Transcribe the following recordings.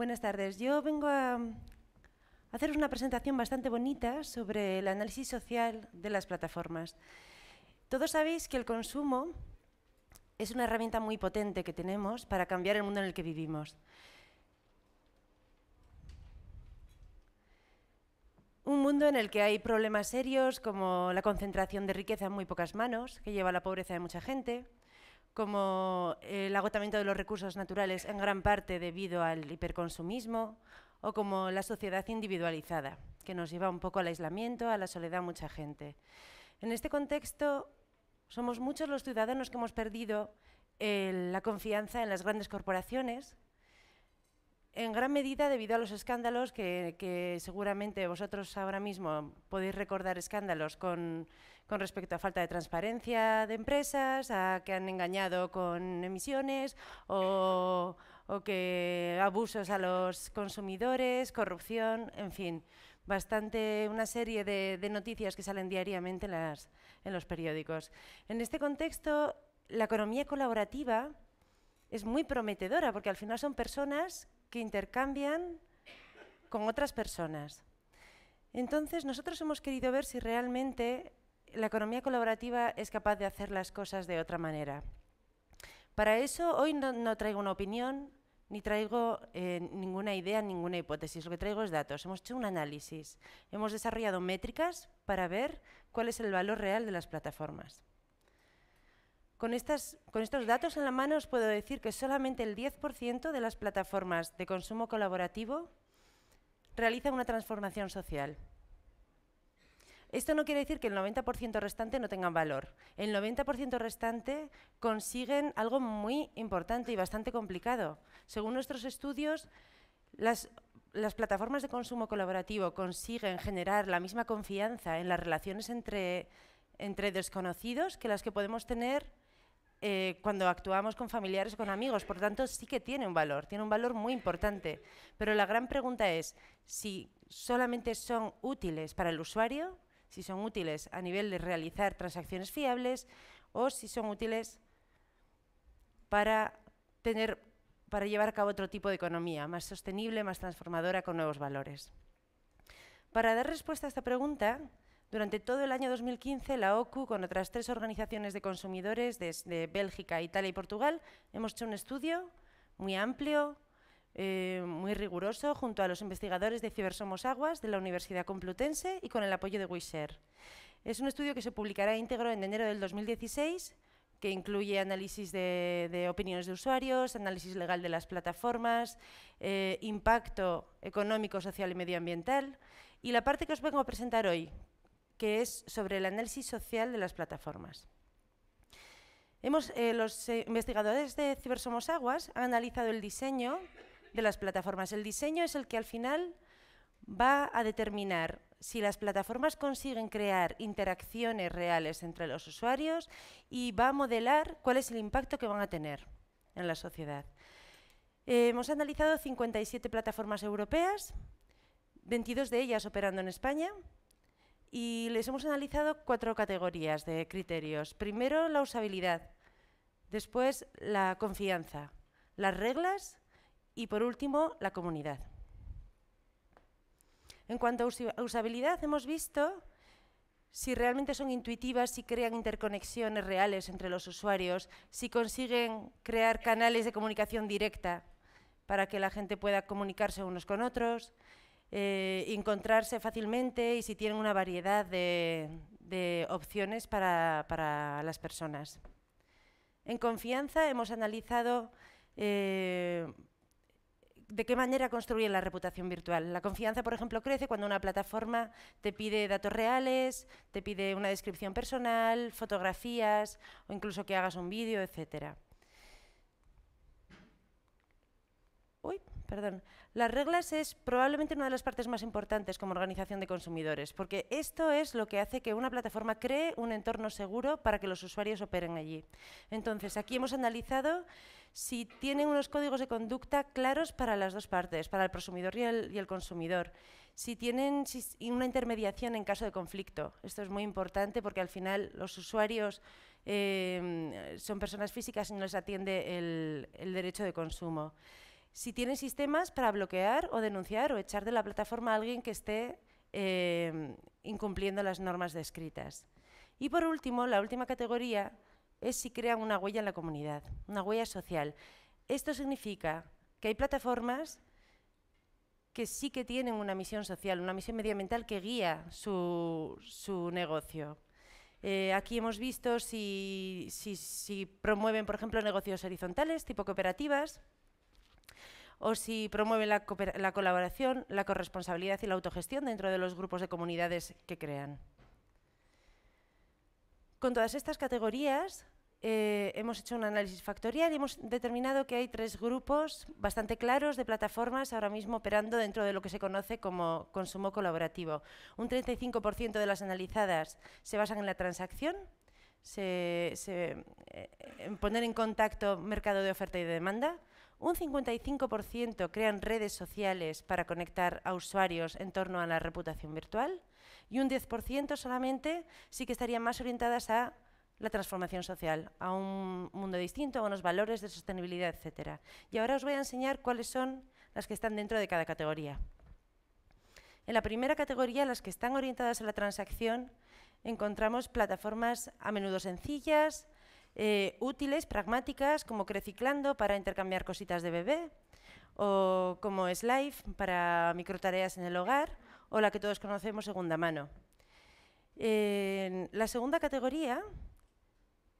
Buenas tardes. Yo vengo a haceros una presentación bastante bonita sobre el análisis social de las plataformas. Todos sabéis que el consumo es una herramienta muy potente que tenemos para cambiar el mundo en el que vivimos. Un mundo en el que hay problemas serios como la concentración de riqueza en muy pocas manos, que lleva a la pobreza de mucha gente, como el agotamiento de los recursos naturales en gran parte debido al hiperconsumismo o como la sociedad individualizada, que nos lleva un poco al aislamiento, a la soledad mucha gente. En este contexto, somos muchos los ciudadanos que hemos perdido la confianza en las grandes corporaciones en gran medida debido a los escándalos que, seguramente vosotros ahora mismo podéis recordar escándalos con, respecto a falta de transparencia de empresas, a que han engañado con emisiones o, que abusos a los consumidores, corrupción, en fin, bastante una serie de, noticias que salen diariamente en los periódicos. En este contexto, la economía colaborativa es muy prometedora porque al final son personas que intercambian con otras personas. Entonces, nosotros hemos querido ver si realmente la economía colaborativa es capaz de hacer las cosas de otra manera. Para eso, hoy no, traigo una opinión, ni traigo eh, ninguna idea, ninguna hipótesis, lo que traigo es datos. Hemos hecho un análisis, hemos desarrollado métricas para ver cuál es el valor real de las plataformas. Con, estos datos en la mano os puedo decir que solamente el 10% de las plataformas de consumo colaborativo realizan una transformación social. Esto no quiere decir que el 90% restante no tengan valor. El 90% restante consiguen algo muy importante y bastante complicado. Según nuestros estudios, las, plataformas de consumo colaborativo consiguen generar la misma confianza en las relaciones entre, entre desconocidos que las que podemos tener eh, cuando actuamos con familiares o con amigos. Por tanto, sí que tiene un valor, tiene un valor muy importante. Pero la gran pregunta es si solamente son útiles para el usuario, si son útiles a nivel de realizar transacciones fiables o si son útiles para tener para llevar a cabo otro tipo de economía, más sostenible, más transformadora, con nuevos valores. Para dar respuesta a esta pregunta, durante todo el año 2015, la OCU, con otras tres organizaciones de consumidores de, Bélgica, Italia y Portugal, hemos hecho un estudio muy amplio, eh, muy riguroso, junto a los investigadores de Cibersomos Aguas de la Universidad Complutense y con el apoyo de WeShare. Es un estudio que se publicará íntegro en enero del 2016, que incluye análisis de, opiniones de usuarios, análisis legal de las plataformas, eh, impacto económico, social y medioambiental. Y la parte que os vengo a presentar hoy, que es sobre el análisis social de las plataformas. Eh, los eh, investigadores de Cibersomos Aguas han analizado el diseño de las plataformas. El diseño es el que al final va a determinar si las plataformas consiguen crear interacciones reales entre los usuarios y va a modelar cuál es el impacto que van a tener en la sociedad. Eh, hemos analizado 57 plataformas europeas, 22 de ellas operando en España, y les hemos analizado cuatro categorías de criterios. Primero, la usabilidad, después, la confianza, las reglas y, por último, la comunidad. En cuanto a usabilidad, hemos visto si realmente son intuitivas, si crean interconexiones reales entre los usuarios, si consiguen crear canales de comunicación directa para que la gente pueda comunicarse unos con otros, eh, encontrarse fácilmente y si tienen una variedad de, opciones para, las personas. En confianza hemos analizado eh, de qué manera construir la reputación virtual. La confianza, por ejemplo, crece cuando una plataforma te pide datos reales, te pide una descripción personal, fotografías o incluso que hagas un vídeo, etc. Uy, perdón. Las reglas es probablemente una de las partes más importantes como organización de consumidores, porque esto es lo que hace que una plataforma cree un entorno seguro para que los usuarios operen allí. Entonces, aquí hemos analizado si tienen unos códigos de conducta claros para las dos partes, para el consumidor y el, y el consumidor, si tienen una intermediación en caso de conflicto. Esto es muy importante porque al final los usuarios eh, son personas físicas y no les atiende el derecho de consumo si tienen sistemas para bloquear o denunciar o echar de la plataforma a alguien que esté em, incumpliendo las normas descritas. Y por último, la última categoría es si crean una huella en la comunidad, una huella social. Esto significa que hay plataformas que sí que tienen una misión social, una misión medioambiental que guía su, negocio. Eh, aquí hemos visto si promueven, por ejemplo, negocios horizontales, tipo cooperativas, o si promueve la, colaboración, la corresponsabilidad y la autogestión dentro de los grupos de comunidades que crean. Con todas estas categorías eh, hemos hecho un análisis factorial y hemos determinado que hay tres grupos bastante claros de plataformas ahora mismo operando dentro de lo que se conoce como consumo colaborativo. Un 35% de las analizadas se basan en la transacción, eh, en poner en contacto mercado de oferta y de demanda, un 55% crean redes sociales para conectar a usuarios en torno a la reputación virtual y un 10% solamente sí que estarían más orientadas a la transformación social, a un mundo distinto, a unos valores de sostenibilidad, etc. Y ahora os voy a enseñar cuáles son las que están dentro de cada categoría. En la primera categoría, las que están orientadas a la transacción, encontramos plataformas a menudo sencillas, eh, útiles, pragmáticas, como Creciclando para intercambiar cositas de bebé, o como Slife para microtareas en el hogar, o la que todos conocemos, segunda mano. En la segunda categoría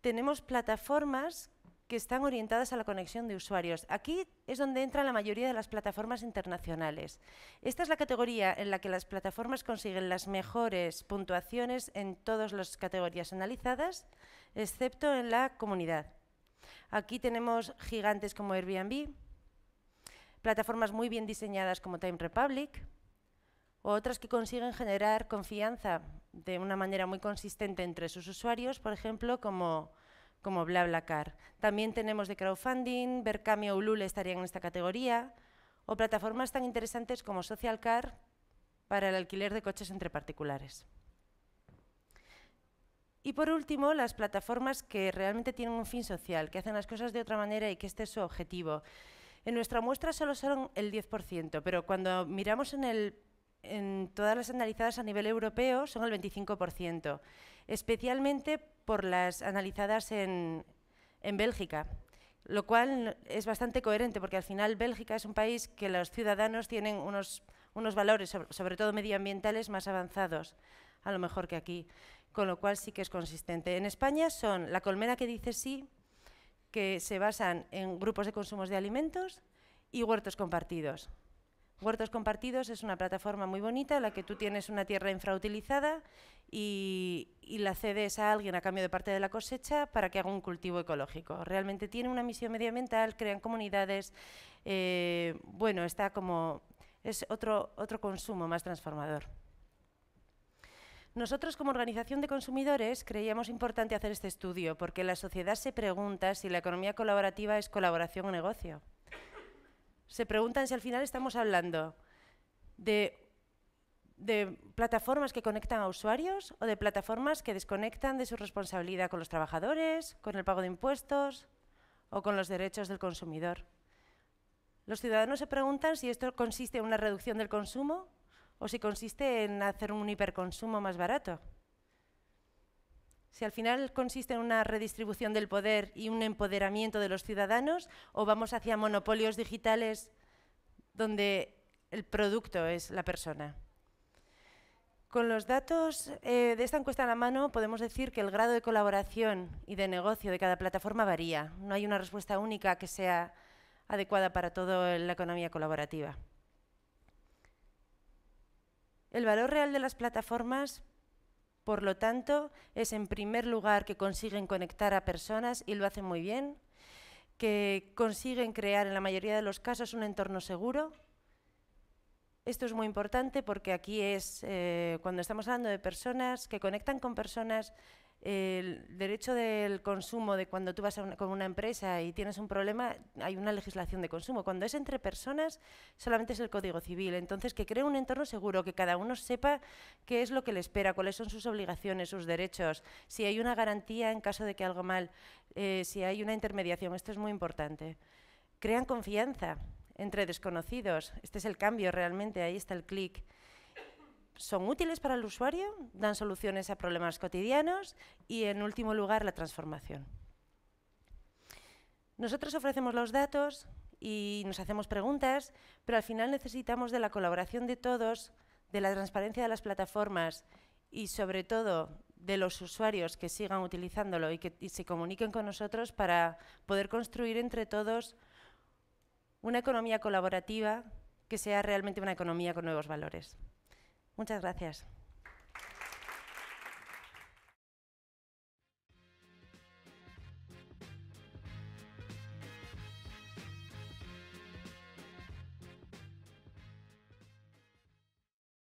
tenemos plataformas que están orientadas a la conexión de usuarios. Aquí es donde entran la mayoría de las plataformas internacionales. Esta es la categoría en la que las plataformas consiguen las mejores puntuaciones en todas las categorías analizadas excepto en la comunidad. Aquí tenemos gigantes como Airbnb, plataformas muy bien diseñadas como Time Republic, o otras que consiguen generar confianza de una manera muy consistente entre sus usuarios, por ejemplo, como, BlaBlaCar. También tenemos de crowdfunding, Berkami o Ulule estarían en esta categoría, o plataformas tan interesantes como SocialCar para el alquiler de coches entre particulares. Y por último, las plataformas que realmente tienen un fin social, que hacen las cosas de otra manera y que este es su objetivo. En nuestra muestra solo son el 10%, pero cuando miramos en, todas las analizadas a nivel europeo son el 25%, especialmente por las analizadas en, Bélgica, lo cual es bastante coherente porque al final Bélgica es un país que los ciudadanos tienen unos, valores, sobre todo medioambientales, más avanzados a lo mejor que aquí con lo cual sí que es consistente. En España son la colmena que dice sí, que se basan en grupos de consumos de alimentos y huertos compartidos. Huertos compartidos es una plataforma muy bonita en la que tú tienes una tierra infrautilizada y, la cedes a alguien a cambio de parte de la cosecha para que haga un cultivo ecológico. Realmente tiene una misión medioambiental, crean comunidades, eh, bueno, está como, es otro, otro consumo más transformador. Nosotros como organización de consumidores creíamos importante hacer este estudio porque la sociedad se pregunta si la economía colaborativa es colaboración o negocio. Se preguntan si al final estamos hablando de, plataformas que conectan a usuarios o de plataformas que desconectan de su responsabilidad con los trabajadores, con el pago de impuestos o con los derechos del consumidor. Los ciudadanos se preguntan si esto consiste en una reducción del consumo o si consiste en hacer un hiperconsumo más barato. Si al final consiste en una redistribución del poder y un empoderamiento de los ciudadanos o vamos hacia monopolios digitales donde el producto es la persona. Con los datos eh, de esta encuesta a la mano podemos decir que el grado de colaboración y de negocio de cada plataforma varía. No hay una respuesta única que sea adecuada para toda la economía colaborativa. El valor real de las plataformas, por lo tanto, es en primer lugar que consiguen conectar a personas y lo hacen muy bien, que consiguen crear en la mayoría de los casos un entorno seguro. Esto es muy importante porque aquí es eh, cuando estamos hablando de personas que conectan con personas el derecho del consumo de cuando tú vas con una empresa y tienes un problema, hay una legislación de consumo. Cuando es entre personas, solamente es el Código Civil. Entonces, que cree un entorno seguro, que cada uno sepa qué es lo que le espera, cuáles son sus obligaciones, sus derechos, si hay una garantía en caso de que algo mal, eh, si hay una intermediación. Esto es muy importante. Crean confianza entre desconocidos. Este es el cambio realmente, ahí está el clic son útiles para el usuario, dan soluciones a problemas cotidianos y, en último lugar, la transformación. Nosotros ofrecemos los datos y nos hacemos preguntas, pero al final necesitamos de la colaboración de todos, de la transparencia de las plataformas y, sobre todo, de los usuarios que sigan utilizándolo y que se comuniquen con nosotros para poder construir entre todos una economía colaborativa que sea realmente una economía con nuevos valores. Muchas gracias.